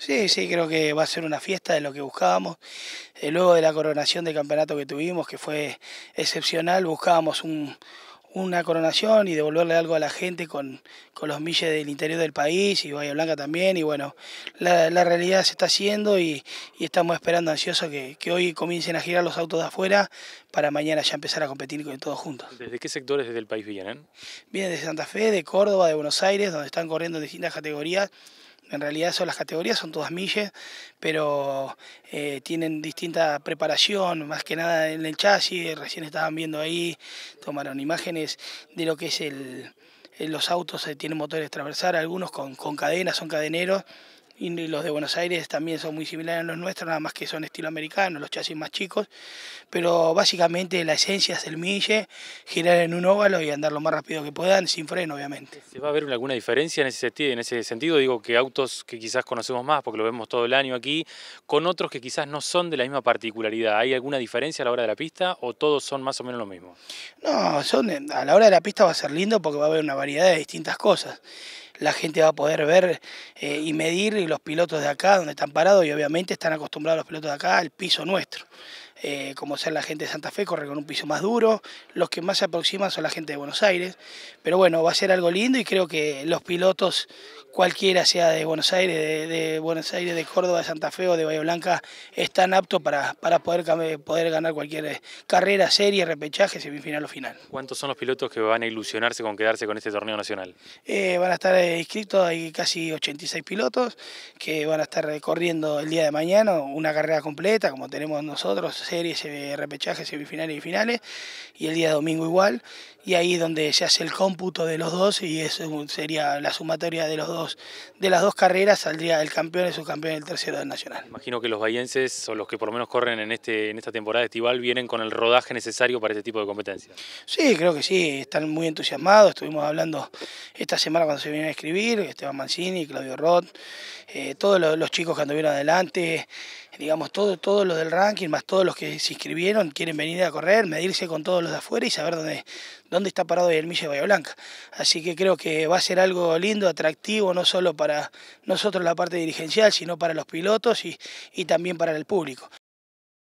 Sí, sí, creo que va a ser una fiesta de lo que buscábamos. Eh, luego de la coronación de campeonato que tuvimos, que fue excepcional, buscábamos una coronación y devolverle algo a la gente con, los milles del interior del país y Bahía Blanca también. Y bueno, la, realidad se está haciendo y, estamos esperando ansiosos que, hoy comiencen a girar los autos de afuera para mañana ya empezar a competir con todos juntos. ¿Desde qué sectores del país vienen? Vienen de Santa Fe, de Córdoba, de Buenos Aires, donde están corriendo en distintas categorías. En realidad son las categorías, son todas milles, pero eh, tienen distinta preparación, más que nada en el chasis, recién estaban viendo ahí, tomaron imágenes de lo que es el... Los autos eh, tienen motores transversal, algunos con, con cadenas, son cadeneros, y los de Buenos Aires también son muy similares a los nuestros, nada más que son estilo americano, los chasis más chicos, pero básicamente la esencia es el mille, girar en un óvalo y andar lo más rápido que puedan, sin freno obviamente. ¿Se va a ver alguna diferencia en ese sentido? En ese sentido digo que autos que quizás conocemos más, porque lo vemos todo el año aquí, con otros que quizás no son de la misma particularidad, ¿hay alguna diferencia a la hora de la pista o todos son más o menos lo mismo? No, son, a la hora de la pista va a ser lindo porque va a haber una variedad de distintas cosas la gente va a poder ver eh, y medir los pilotos de acá, donde están parados, y obviamente están acostumbrados los pilotos de acá al piso nuestro. Eh, como ser la gente de Santa Fe, corre con un piso más duro, los que más se aproximan son la gente de Buenos Aires, pero bueno, va a ser algo lindo y creo que los pilotos, cualquiera sea de Buenos Aires, de, Buenos Aires, de Córdoba, de Santa Fe o de Bahía Blanca, están aptos para, para poder, ganar cualquier eh, carrera, serie, repechaje, semifinal o final. ¿Cuántos son los pilotos que van a ilusionarse con quedarse con este torneo nacional? Eh, van a estar inscritos, hay casi 86 pilotos que van a estar corriendo el día de mañana una carrera completa, como tenemos nosotros, series de eh, repechaje, semifinales y finales, y el día domingo igual, y ahí donde se hace el cómputo de los dos y eso sería la sumatoria de los dos de las dos carreras saldría el campeón, y subcampeón y el tercero del nacional. Imagino que los bahienses o los que por lo menos corren en este en esta temporada estival vienen con el rodaje necesario para este tipo de competencias. Sí, creo que sí, están muy entusiasmados, estuvimos hablando esta semana cuando se vinieron a escribir, Esteban Mancini, Claudio Roth, eh, todos los chicos que anduvieron adelante, digamos, todos los del ranking, más todos los que se inscribieron, quieren venir a correr, medirse con todos los de afuera y saber dónde, dónde está parado el Mille de Blanca. Así que creo que va a ser algo lindo, atractivo, no solo para nosotros la parte dirigencial, sino para los pilotos y, y también para el público.